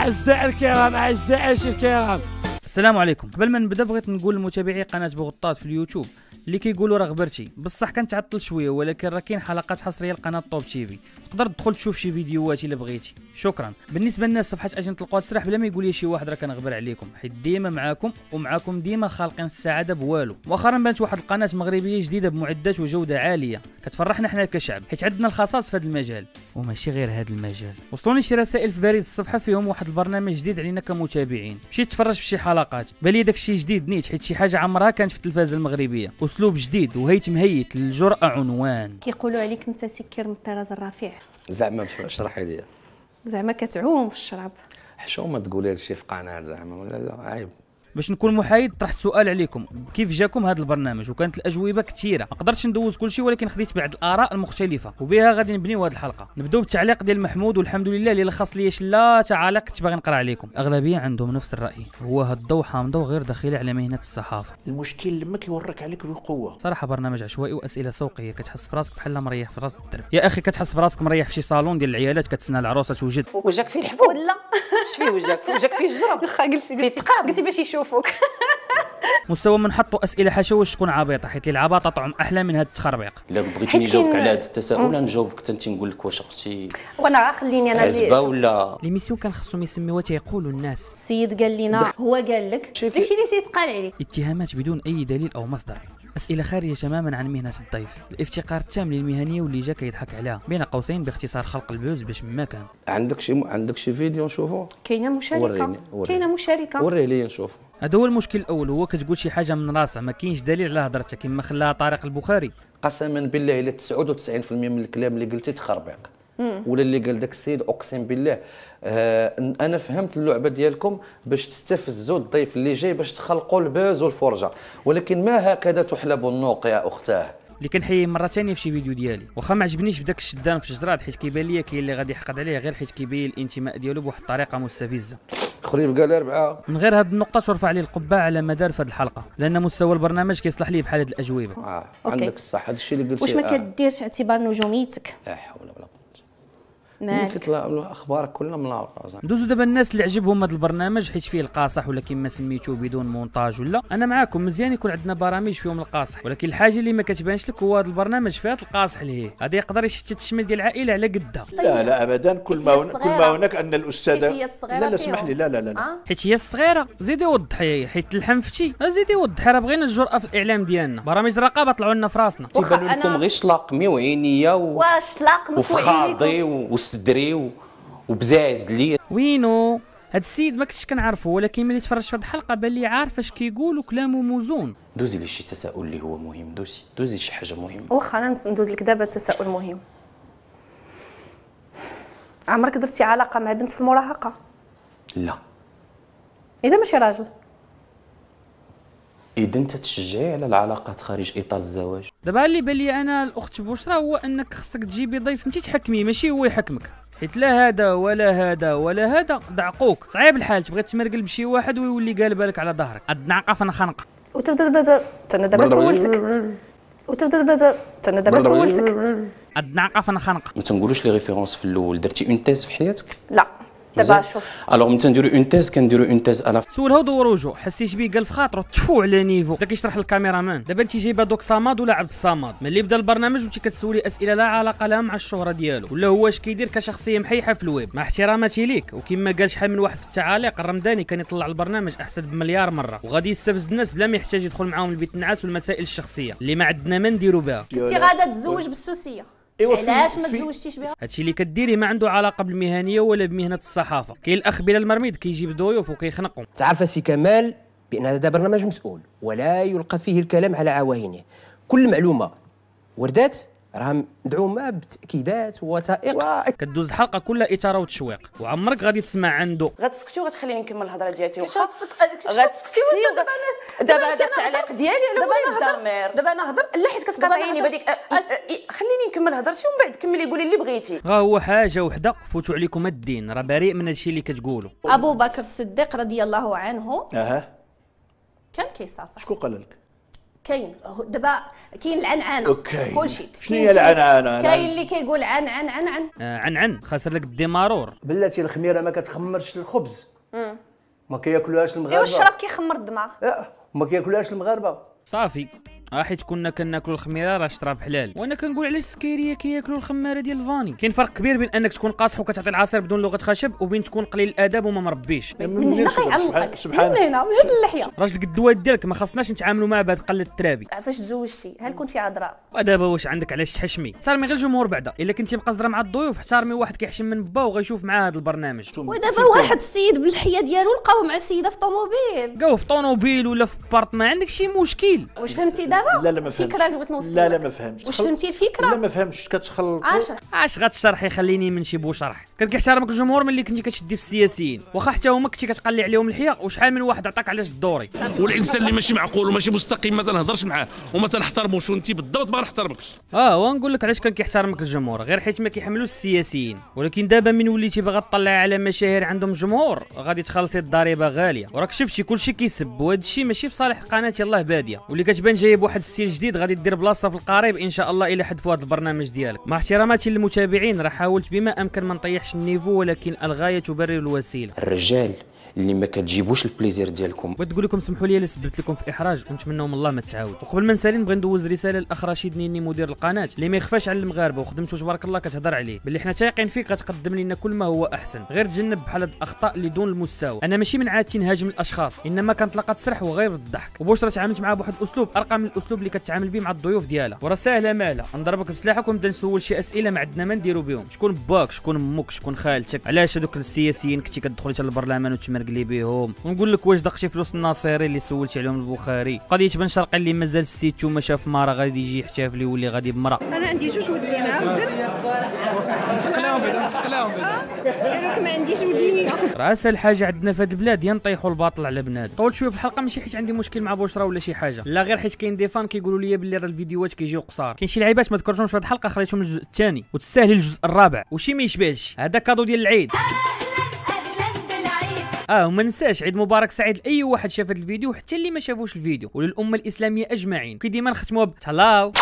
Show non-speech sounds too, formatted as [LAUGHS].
أعزائي الكرام أعزائي الكرام السلام عليكم قبل ما نبدا بغيت نقول لمتابعي قناه بغطات في اليوتيوب اللي كيقولوا راه غبرتي بصح كنتعطل شويه ولكن راه كاين حلقات حصريه لقناه طوب تيفي تقدر تدخل تشوف شي فيديوهات الا بغيتي شكرا بالنسبه للناس صفحه اجنت القوات سرح بلا ما يقول لي شي واحد راه كنغبر عليكم حيت ديما معاكم ومعاكم ديما خالقين السعاده بوالو واخا بانت واحد القناه مغربيه جديده بمعدات وجوده عاليه كتفرحنا حنا كشعب حيت عندنا الخصائص في هذا المجال وماشي غير هذا المجال وصلوني شي رسائل في بريد الصفحه فيهم واحد البرنامج جديد علينا كمتابعين مشيت تفرج في شي حلقات بالي داكشي جديد نيت حيت شي حاجه عمرها كانت في التلفازه المغربيه اسلوب جديد وهيت مهيت الجرأه عنوان كيقولوا عليك انت سكر من الطراز الرفيع زعما اشرحي لي زعما كتعوم في الشراب حشومه تقولي لشي في زعما ولا لا عيب باش نكون محايد طرحت سؤال عليكم كيف جاكم هذا البرنامج وكانت الاجوبه كثيره ما قدرتش ندوز كل شيء ولكن خديت بعض الاراء المختلفه وبها غادي نبنيو هذه الحلقه نبداو بالتعليق ديال محمود والحمد لله اللي لخص لي لا تعليق كنت باغي نقرا عليكم الاغلبيه عندهم نفس الراي هو هاد الضوء حامضه وغير داخله على مهنه الصحافه المشكل لما كيورك عليك بالقوه صراحه برنامج عشوائي واسئله سوقيه كتحس براسك بحال مريح في راس الدرب يا اخي كتحس براسك مريح في شي صالون ديال العيالات كتسنى العروسه توجد وجهك فيه الحبوب لا اش فيه وجهك فيه وجهك فيه الجرب واخا قلتي قلتي باش يشوف نشوفك [LAUGHS] مستوى من حطوا اسئله حشوش تكون عبيطه حيت العباطه طعم احلى من هذا التخربيق الا بغيتي نجاوبك على هذا التساؤل نجاوبك حتى انت نقول لك واش اختي وانا خليني انا عزبه ولا ليميسيون كان خصهم يسميوها تيقولوا الناس السيد قال لنا هو قال لك داكشي اللي سيتقال عليك اتهامات بدون اي دليل او مصدر اسئله خارجه تماما عن مهنه الضيف الافتقار التام للمهنيه واللي جا كيضحك عليها بين قوسين باختصار خلق البوز باش ما كان عندك شي م... عندك شي فيديو نشوفو كاينه مشاركه كاينه مشاركه وريه لي نشوفو هذا هو المشكل الاول هو كتقول شي حاجه من راسها ما كاينش دليل على هضرتها كما خلاها طارق البخاري قسما بالله الى 99% من الكلام اللي قلتي تخربيق ولا اللي قال داك السيد اقسم بالله آه انا فهمت اللعبه ديالكم باش تستفزوا الضيف اللي جاي باش تخلقوا الباز والفرجه ولكن ما هكذا تحلب النوق يا اختاه اللي كنحييه مره ثانيه في شي فيديو ديالي واخا ما عجبنيش بداك الشدان في الجراد حيت كيبان ليا كاين اللي غادي يحقد عليه غير حيت كيبين الانتماء ديالو بواحد الطريقه مستفزه خريب قال أربعة من غير هاد النقطة ترفع لي القبعة على مدار فهاد الحلقة لأن مستوى البرنامج كيصلح ليه بحال هاد الأجوبة آه. عندك الصح هذا الشيء اللي قلتي واش ما آه. كديرش اعتبار نجوميتك لا حول ولا قوة مالك كيطلع اخبارك كلها ملاوطه ندوزو دابا الناس اللي عجبهم هذا البرنامج حيت فيه القاصح ولا كما سميتو بدون مونتاج ولا انا معاكم مزيان يكون عندنا برامج فيهم القاصح ولكن الحاجه اللي ما كتبانش لك هو هذا البرنامج فيها القاصح اللي هي هذا يقدر يشتت الشمل ديال العائله على قدها لا لا طيب. ابدا كل ما هنا كل ما هناك ان الاستاذه لا لا اسمح لي لا لا لا, لا. آه. حيت هي الصغيره زيدي وضحي حيت الحنفتي زيدي وضحي راه بغينا الجرأه في الاعلام ديالنا برامج الرقابه طلعوا لنا في راسنا تيبانوا لكم غير شلاقمي وعينيه و... وشلاقمي وفخاضي وبسدري وبزاز لي وينو هاد السيد ما كنتش كنعرفو ولكن ملي تفرجت في هاد الحلقه بان لي عارف اش كيقول وكلامه موزون دوزي لي شي تساؤل اللي هو مهم دوزي دوزي شي حاجه مهمه واخا انا ندوز لك دابا تساؤل مهم عمرك درتي علاقه مع بنت في المراهقه لا اذا ماشي راجل اذا انت تشجعي على العلاقات خارج اطار الزواج دابا اللي بان لي انا الاخت بشرى هو انك خصك تجيبي ضيف انت تحكمي ماشي هو يحكمك حيت لا هذا ولا هذا ولا هذا دعقوك صعيب الحال تبغي تمرقل بشي واحد ويولي قال بالك على ظهرك الدعقه فانا خنقه وتبدا دابا انا دابا سولتك وتبدا دابا انا دابا سولتك الدعقه فانا خنقه ما تنقولوش لي ريفيرونس في الاول درتي اون تيز في حياتك لا دابا شوف الوغ ملي تنديرو اون تيز كنديرو اون تيز على سولها ودور دور وجهه حسيت بيه قال في خاطرو تفو على نيفو بدا كيشرح مان دابا انت جايبه دوك صماد ولا عبد الصماد ملي بدا البرنامج وانت كتسولي اسئله لا علاقه لها مع الشهره ديالو ولا هو اش كيدير كشخصيه محيحه في الويب مع احتراماتي ليك وكما قال شحال من واحد في التعاليق الرمداني كان يطلع البرنامج احسن بمليار مره وغادي يستفز الناس بلا ما يحتاج يدخل معاهم البيت النعاس والمسائل الشخصيه اللي ما عندنا ما نديرو بها انت غادا تزوج بالسوسيه ايوا علاش ما تزوجتيش بها هادشي اللي كديري ما عنده علاقه بالمهنيه ولا بمهنه الصحافه كاين الاخ بلا المرميد كيجيب ضيوف وكيخنقهم تعرف سي كمال بان هذا برنامج مسؤول ولا يلقى فيه الكلام على عوائنه كل معلومه وردات راه مدعومه بتاكيدات ووثائق كدوز الحلقه كلها اثاره وتشويق وعمرك غادي تسمع عنده غتسكتي وغتخليني نكمل الهضره ديالتي واخا غتسكتي دابا هذا التعليق ديالي على بغيت الضمير دابا انا هضرت لا حيت كتقاطعيني بهذيك خليني نكمل هضرتي ومن بعد كملي قولي اللي بغيتي غا هو حاجه وحده فوتوا عليكم الدين راه بريء من هادشي اللي كتقولوا ابو بكر الصديق رضي الله عنه اها كان كيسافر شكون قال لك كاين دابا كاين العنعنه كلشي شنو هي العنعنه كاين اللي كيقول عن عن عن عن آه، عن عن خاسر لك الديمارور بلاتي الخميره ما كتخمرش الخبز ما كياكلوهاش المغاربه ايوا الشراب كيخمر الدماغ أه، ما كياكلوهاش المغاربه صافي اه حيت كنا كناكلوا الخميره راه شراب بحلال وانا كنقول علاش السكيريه كياكلوا الخماره ديال الفاني كاين فرق كبير بين انك تكون قاصح وكتعطي العصير بدون لغه خشب وبين تكون قليل الادب وما مربيش من هنا كيعلقك سبحان من هنا من اللحيه راجل قد الواد ديالك ما خصناش نتعاملوا معاه بهذا قله الترابي عفاش تزوجتي هل كنتي عذراء ودابا واش عندك علاش تحشمي احترمي غير الجمهور بعدا الا كنتي مقصره مع الضيوف احترمي واحد كيحشم من با وغيشوف معاه هذا البرنامج ودابا واحد السيد بالحيه ديالو لقاوه مع سيده في طوموبيل قاو في طوموبيل ولا في بارت ما عندك شي مشكل واش فهمتي دابا لا لا ما فهمتش الفكره اللي بغيت نوصل لا لا ما فهمتش واش فهمتي الفكره لا ما فهمتش كتخلط عاش اش غتشرحي خليني من شي بوشرح كنحترمك الجمهور ملي كنتي كتشدي في السياسيين واخا حتى هما كنتي كتقلي عليهم الحياه وشحال من واحد عطاك علاش الدوري والانسان اللي ماشي معقول وماشي مستقيم ما تنهضرش معاه وما تنحترموش وانت بالضبط ما نحترمكش اه ونقول لك علاش كان كيحترمك الجمهور غير حيت ما كيحملوش السياسيين ولكن دابا من وليتي باغا تطلع على مشاهير عندهم جمهور غادي تخلصي الضريبه غاليه وراك شفتي كلشي كيسب وهذا الشيء ماشي في صالح قناه الله باديه واللي كتبان جايب واحد السير جديد غادي دير بلاصه في القريب ان شاء الله الى حد في هذا البرنامج ديالك مع احتراماتي للمتابعين راه حاولت بما امكن ما نطيحش النيفو ولكن الغايه تبرر الوسيله الرجال اللي ما كتجيبوش البليزير ديالكم بغيت نقول لكم سمحوا لي الا سببت لكم في احراج ونتمنوا من الله ما تعاود وقبل ما نسالي نبغي ندوز رساله للاخ رشيد نيني مدير القناه اللي ما يخفاش على المغاربه وخدمته تبارك الله كتهضر عليه باللي حنا تايقين فيك غتقدم لنا كل ما هو احسن غير تجنب بحال هاد الاخطاء اللي دون المستوى انا ماشي من عادتي نهاجم الاشخاص انما كنطلق تسرح وغير بالضحك وبشرى تعاملت معاه بواحد الاسلوب ارقى من الاسلوب اللي كتعامل به مع الضيوف ديالها وراه ساهله مالها نضربك بسلاحك ونبدا نسول شي اسئله ما عندنا ما نديرو بهم شكون باك شكون امك شكون خالتك علاش هذوك السياسيين كنتي كتدخل حتى للبرلمان وتما نرقلي بهم ونقول لك واش دقتي فلوس الناصري اللي سولت عليهم البخاري قضيه بن شرقي اللي مازال سيتو ما شاف مارا غادي يجي يحتفل ويولي غادي بمرا انا عندي جوج ولدين عاود نتقلاهم بعدا نتقلاهم بعدا أه؟ ما عنديش راه اسهل حاجه عندنا في هاد البلاد هي نطيحوا الباطل على بنادم طولت شويه في الحلقه ماشي حيت عندي مشكل مع بشرى ولا شي حاجه لا غير حيت كاين دي فان كيقولوا لي باللي راه الفيديوهات كيجيو قصار كاين شي لعيبات ما ذكرتهمش في هاد الحلقه خليتهم الجزء الثاني وتستاهل الجزء الرابع وشي ما يشبهش هذا كادو ديال العيد اه وما ننساش عيد مبارك سعيد لاي واحد شاف الفيديو وحتى اللي ما شافوش الفيديو وللامه الاسلاميه اجمعين كي ديما نختموها بتهلاو